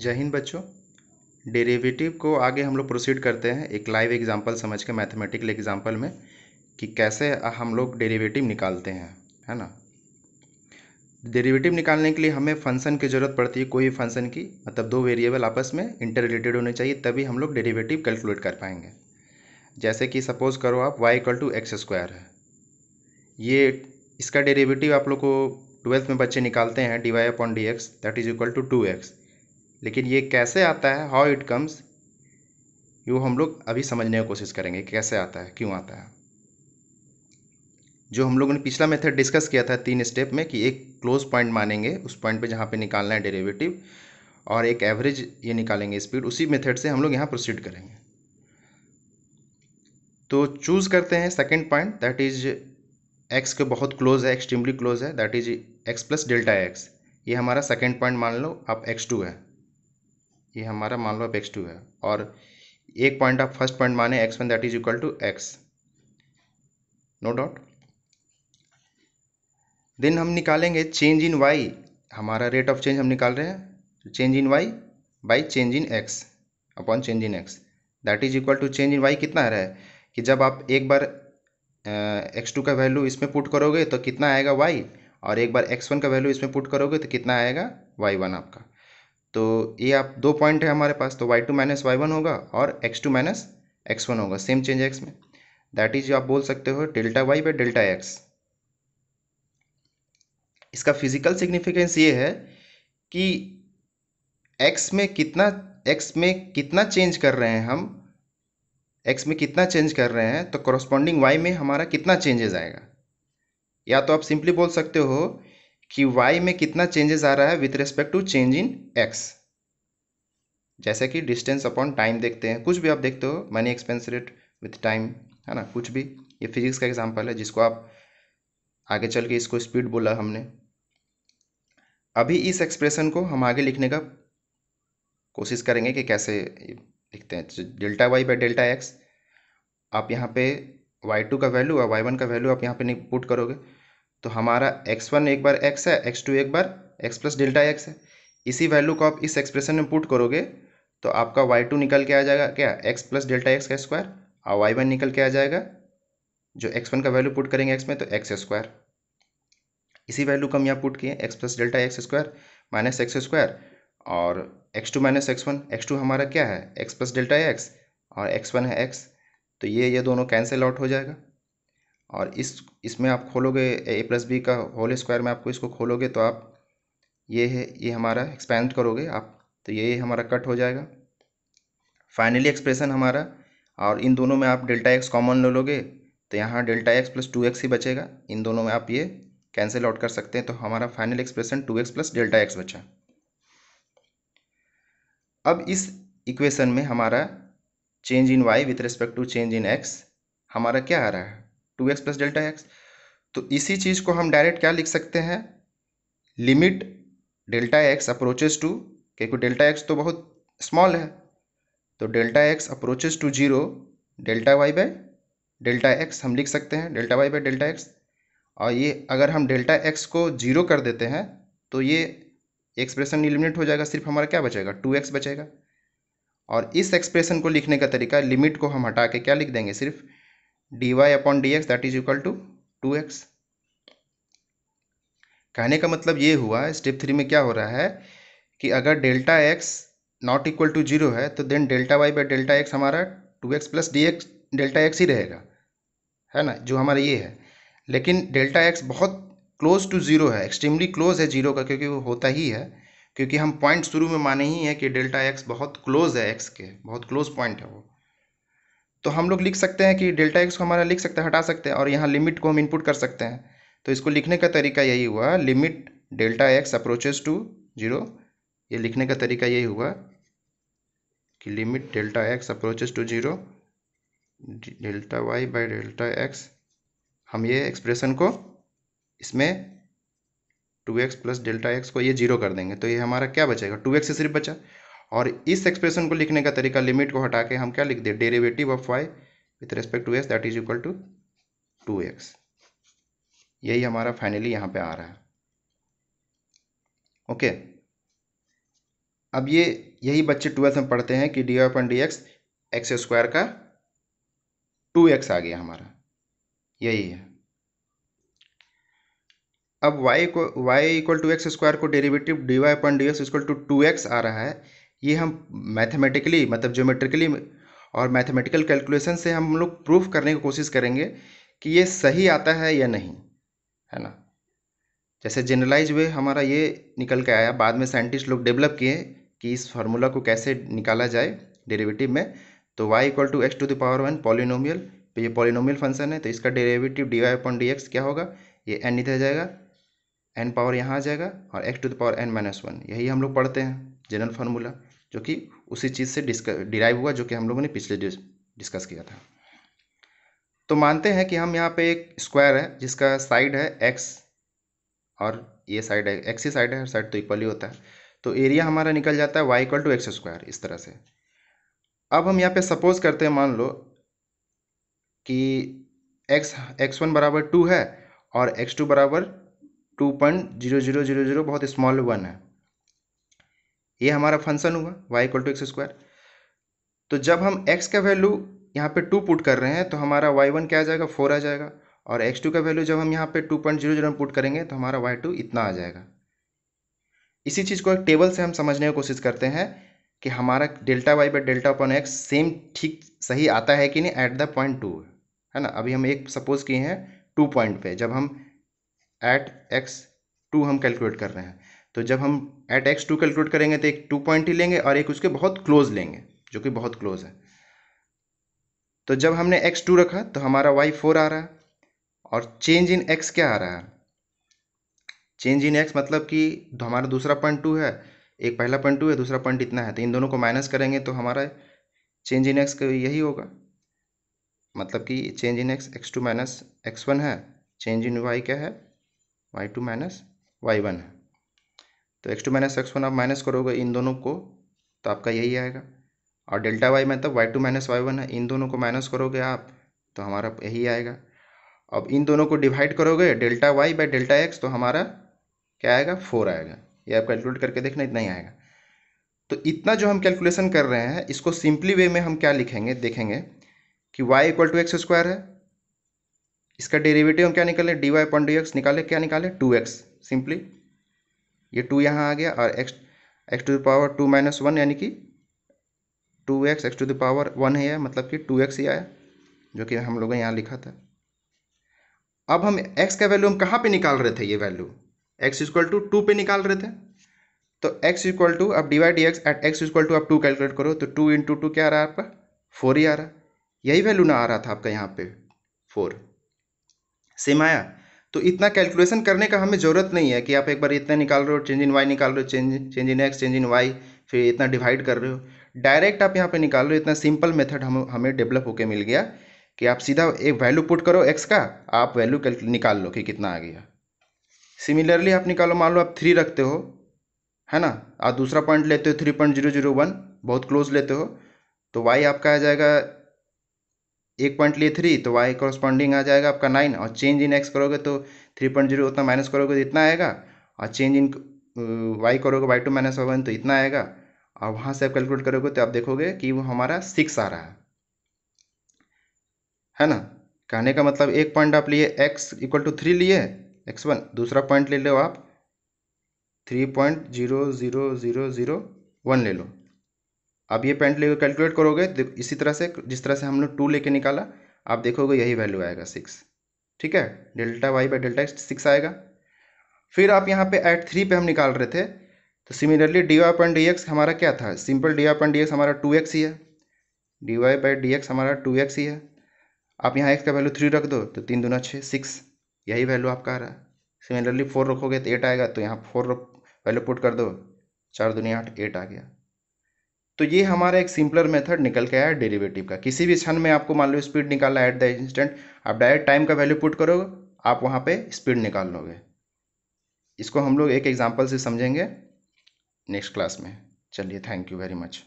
जय हिंद बच्चों डेरिवेटिव को आगे हम लोग प्रोसीड करते हैं एक लाइव एग्जांपल समझ के मैथमेटिकल एग्जांपल में कि कैसे हम लोग डेरिवेटिव निकालते हैं है ना डेरिवेटिव निकालने के लिए हमें फंक्शन की ज़रूरत पड़ती है कोई भी फंक्शन की मतलब दो वेरिएबल आपस में इंटर रिलेटेड होने चाहिए तभी हम लोग डेरीवेटिव कैलकुलेट कर पाएंगे जैसे कि सपोज़ करो आप Y equal to x square है ये इसका डेरेवेटिव आप लोग को ट्वेल्थ में बच्चे निकालते हैं D Y upon D X that is equal to two X लेकिन ये कैसे आता है हाउ इट कम्स यू हम लोग अभी समझने की कोशिश करेंगे कैसे आता है क्यों आता है जो हम लोगों ने पिछला मेथड डिस्कस किया था तीन स्टेप में कि एक क्लोज पॉइंट मानेंगे उस पॉइंट पे जहाँ पे निकालना है डेरिवेटिव और एक एवरेज ये निकालेंगे स्पीड उसी मेथड से हम लोग यहाँ प्रोसीड करेंगे तो चूज़ करते हैं second point that is X के बहुत क्लोज है एक्सट्रीमली क्लोज है that is X plus delta X ये हमारा सेकेंड पॉइंट मान लो आप एक्स टू है ये हमारा मान लो अब एक्स टू है और एक पॉइंट आप फर्स्ट पॉइंट माने X one that is equal to X no doubt then हम निकालेंगे चेंज इन वाई हमारा रेट ऑफ चेंज हम निकाल रहे हैं change in Y by change in X upon change in X that is equal to change in Y कितना रहा है कि जब आप एक बार एक्स टू का वैल्यू इसमें पुट करोगे तो कितना आएगा वाई और एक बार एक्स वन का वैल्यू इसमें पुट करोगे तो कितना आएगा वाई वन आपका तो ये आप दो पॉइंट है हमारे पास तो Y two minus Y one होगा और X two minus X one होगा सेम चेंज एक्स में दैट इज आप बोल सकते हो delta Y by delta X इसका फिजिकल सिग्निफिकेंस ये है कि एक्स में कितना एक्स में कितना चेंज कर रहे हैं हम एक्स में कितना चेंज कर रहे हैं तो कॉरस्पॉन्डिंग वाई में हमारा कितना चेंजेस आएगा या तो आप सिंपली बोल सकते हो कि वाई में कितना चेंजेस आ रहा है with respect to change in X जैसे कि डिस्टेंस अपॉन टाइम देखते हैं कुछ भी आप देखते हो money expense rate with time है ना कुछ भी ये फिजिक्स का एग्जाम्पल है जिसको आप आगे चल के इसको स्पीड बोला हमने अभी इस एक्सप्रेशन को हम आगे लिखने का कोशिश करेंगे कि कैसे लिखते हैं delta Y by delta X आप यहाँ पे वाई टू का वैल्यू और वाई वन का वैल्यू आप यहाँ पे पुट करोगे तो हमारा एक्स वन एक बार एक्स है एक्स टू एक बार एक्स प्लस डेल्टा एक्स है इसी वैल्यू को आप इस एक्सप्रेशन में पुट करोगे तो आपका वाई टू निकल के आ जाएगा क्या एक्स प्लस डेल्टा एक्स का स्क्वायर और वाई वन निकल के आ जाएगा जो एक्स वन का वैल्यू पुट करेंगे एक्स में तो एक्स स्क्वायर इसी वैल्यू को हम यहाँ पुट किए X plus delta X square minus X square और X two minus X one X two हमारा क्या है एक्स प्लस डेल्टा एक्स और एक्स वन है एक्स तो ये ये दोनों कैंसिल आउट हो जाएगा और इस इसमें आप खोलोगे ए प्लस बी का होल स्क्वायर में आपको इसको खोलोगे तो आप ये है ये हमारा एक्सपेंड करोगे आप तो ये हमारा कट हो जाएगा फाइनली एक्सप्रेशन हमारा और इन दोनों में आप डेल्टा एक्स कॉमन ले लोगे तो यहाँ delta X plus two x ही बचेगा इन दोनों में आप ये कैंसिल आउट कर सकते हैं तो हमारा final expression two X plus delta X बचा अब इस इक्वेशन में हमारा change in Y with respect to change in X हमारा क्या आ रहा है two X plus delta x तो इसी चीज़ को हम डायरेक्ट क्या लिख सकते हैं limit delta X approaches to क्योंकि डेल्टा एक्स तो बहुत स्मॉल है तो delta X approaches to zero delta Y by delta X हम लिख सकते हैं delta Y by delta X और ये अगर हम डेल्टा एक्स को जीरो कर देते हैं तो ये एक्सप्रेशन इलिमिनेट हो जाएगा सिर्फ हमारा क्या बचेगा टू एक्स बचेगा और इस एक्सप्रेशन को लिखने का तरीका लिमिट को हम हटा के क्या लिख देंगे सिर्फ D Y upon D X that is equal to two X कहने का मतलब ये हुआ स्टेप थ्री में क्या हो रहा है कि अगर delta X not equal to zero है तो then delta Y by delta X हमारा two X plus D X delta X ही रहेगा है ना जो हमारा ये है लेकिन डेल्टा एक्स बहुत क्लोज टू ज़ीरो है एक्सट्रीमली क्लोज है जीरो का क्योंकि वो होता ही है क्योंकि हम पॉइंट शुरू में माने ही हैं कि डेल्टा एक्स बहुत क्लोज है एक्स के बहुत क्लोज पॉइंट है वो तो हम लोग लिख सकते हैं कि डेल्टा एक्स को हमारा लिख सकते हैं हटा सकते हैं और यहाँ लिमिट को हम इनपुट कर सकते हैं तो इसको लिखने का तरीका यही हुआ limit delta X approaches to zero ये लिखने का तरीका यही हुआ कि limit delta X approaches to zero delta Y by delta X हम ये एक्सप्रेशन को इसमें two X plus delta X को ये जीरो कर देंगे तो ये हमारा क्या बचेगा टू एक्स सिर्फ बचा और इस एक्सप्रेशन को लिखने का तरीका लिमिट को हटा के हम क्या लिख दें derivative of Y with respect to S that is equal to two X यही हमारा फाइनली यहाँ पे आ रहा है ओके okay. अब ये यही बच्चे ट्वेल्थ में पढ़ते हैं कि D F and D X X square का टू एक्स आ गया हमारा यही है अब y को y equal to x square को derivative D Y upon D X equal to two X आ रहा है ये हम मैथमेटिकली मतलब ज्योमेट्रिकली और मैथमेटिकल कैलकुलेशन से हम लोग प्रूफ करने की कोशिश करेंगे कि ये सही आता है या नहीं है ना जैसे जनरलाइज वे हमारा ये निकल के आया बाद में साइंटिस्ट लोग डेवलप किए कि इस फार्मूला को कैसे निकाला जाए डेरिवेटिव में तो y equal to X to the power one polynomial तो ये पॉलिनोमियल फंक्शन है तो इसका derivative D Y upon D X क्या होगा ये एन इधर जाएगा एन पावर यहाँ आ जाएगा और X to the power N minus one यही हम लोग पढ़ते हैं जनरल फार्मूला जो कि उसी चीज़ से डिराइव हुआ जो कि हम लोगों ने पिछले डिस्कस किया था तो मानते हैं कि हम यहाँ पे एक स्क्वायर है जिसका साइड है एक्स और ये साइड है एक्स ही साइड है साइड तो इक्वल ही होता है तो एरिया हमारा निकल जाता है Y equal to x square इस तरह से अब हम यहाँ पे सपोज करते हैं मान लो कि एक्स एक्स वन बराबर टू है और एक्स टू बराबर two point zero zero zero zero बहुत स्मॉल वन है ये हमारा फंक्शन हुआ Y equal to x square तो जब हम एक्स का वैल्यू यहाँ पे टू पुट कर रहे हैं तो हमारा वाई वन क्या आ जाएगा फोर आ जाएगा और एक्स टू का वैल्यू जब हम यहाँ पे two point zero zero put करेंगे तो हमारा वाई टू इतना आ जाएगा इसी चीज़ को एक टेबल से हम समझने की कोशिश करते हैं कि हमारा delta Y by delta upon X same ठीक सही आता है कि नहीं एट द पॉइंट टू है ना अभी हम एक सपोज किए हैं टू पॉइंट पे जब हम एट एक्स टू हम कैलकुलेट कर रहे हैं तो जब हम एट एक्स टू कैलकुलेट करेंगे तो एक टू पॉइंट ही लेंगे और एक उसके बहुत क्लोज लेंगे जो कि बहुत क्लोज है तो जब हमने एक्स टू रखा तो हमारा वाई फोर आ रहा है और चेंज इन एक्स क्या आ रहा है चेंज इन एक्स मतलब कि तो हमारा दूसरा पॉइंट टू है एक पहला पॉइंट टू है दूसरा पॉइंट इतना है तो इन दोनों को माइनस करेंगे तो हमारा चेंज इन एक्स यही होगा मतलब कि change in X x two minus X one है चेंज इन वाई क्या है Y two minus Y one है तो X two minus X one आप माइनस करोगे इन दोनों को तो आपका यही आएगा और डेल्टा वाई मतलब Y two minus Y one है इन दोनों को माइनस करोगे आप तो हमारा यही आएगा अब इन दोनों को डिवाइड करोगे delta Y by delta x तो हमारा क्या आएगा फोर आएगा ये आप कैलकुलेट करके देखना इतना ही आएगा तो इतना जो हम कैलकुलेशन कर रहे हैं इसको सिंपली वे में हम क्या लिखेंगे देखेंगे कि y equal to x square है इसका डेरिवेटिव हम क्या निकालें d y point d x निकाले क्या निकाले टू एक्स सिंपली ये टू यहाँ आ गया और x x to the power two minus one यानी कि two x x to the power one है मतलब कि टू एक्स ही आया जो कि हम लोगों ने यहाँ लिखा था अब हम एक्स का वैल्यू हम कहाँ पे निकाल रहे थे ये value x equal to two पे निकाल रहे थे तो एक्स इक्वल टू अब divide x at x equal to आप टू कैलकुलेट करो तो टू इंटू टू क्या आ रहा है आपका फोर ही आ रहा यही वैल्यू ना आ रहा था आपका यहाँ पे फोर सेम आया तो इतना कैलकुलेशन करने का हमें ज़रूरत नहीं है कि आप एक बार इतना निकाल रहे हो चेंज इन वाई निकाल रहे हो change change in x change in y फिर इतना डिवाइड कर रहे हो डायरेक्ट आप यहाँ पे निकाल रहे हो इतना सिंपल मेथड हम हमें डेवलप होकर मिल गया कि आप सीधा एक वैल्यू पुट करो एक्स का आप वैल्यू निकाल लो कि कितना आ गया सिमिलरली आप निकालो मान लो आप थ्री रखते हो है ना आप दूसरा पॉइंट लेते हो three point zero zero one बहुत क्लोज लेते हो तो वाई आपका आ जाएगा एक पॉइंट लिए थ्री तो वाई कॉरस्पॉन्डिंग आ जाएगा आपका नाइन और चेंज इन एक्स करोगे तो थ्री पॉइंट जीरो उतना माइनस करोगे तो इतना आएगा और चेंज इन वाई करोगे वाई टू माइनस वन तो इतना आएगा और वहाँ से आप कैलकुलेट करोगे तो आप देखोगे कि वो हमारा सिक्स आ रहा है है ना कहने का मतलब एक पॉइंट आप लिए एक्स इक्वल टू थ्री लिए एक्स वन दूसरा पॉइंट ले लो आप three point zero zero zero zero one ले लो अब ये पेंट लेकर कैलकुलेट करोगे इसी तरह से जिस तरह से हम लोग टू लेके निकाला आप देखोगे यही वैल्यू आएगा सिक्स ठीक है delta Y by delta x six आएगा फिर आप यहाँ पे एट थ्री पे हम निकाल रहे थे तो similarly d y point d x हमारा क्या था simple d y point d x हमारा टू एक्स ही है d y by d x हमारा टू एक्स ही है आप यहाँ एक्स का वैल्यू थ्री रख दो तो तीन दूना छः सिक्स यही वैल्यू आपका आ रहा है सिमिलरली फोर रखोगे तो एट आएगा तो यहाँ फोर वैल्यू पुट कर दो चार दुनिया आठ एट आ गया तो ये हमारा एक सिंपलर मेथड निकल के आया डेरिवेटिव का किसी भी क्षण में आपको मान लो स्पीड निकालना है एट द इंस्टेंट आप डायरेक्ट टाइम का वैल्यू पुट करोगे आप वहाँ पे स्पीड निकाल लोगे इसको हम लोग एक एग्जाम्पल से समझेंगे नेक्स्ट क्लास में चलिए थैंक यू वेरी मच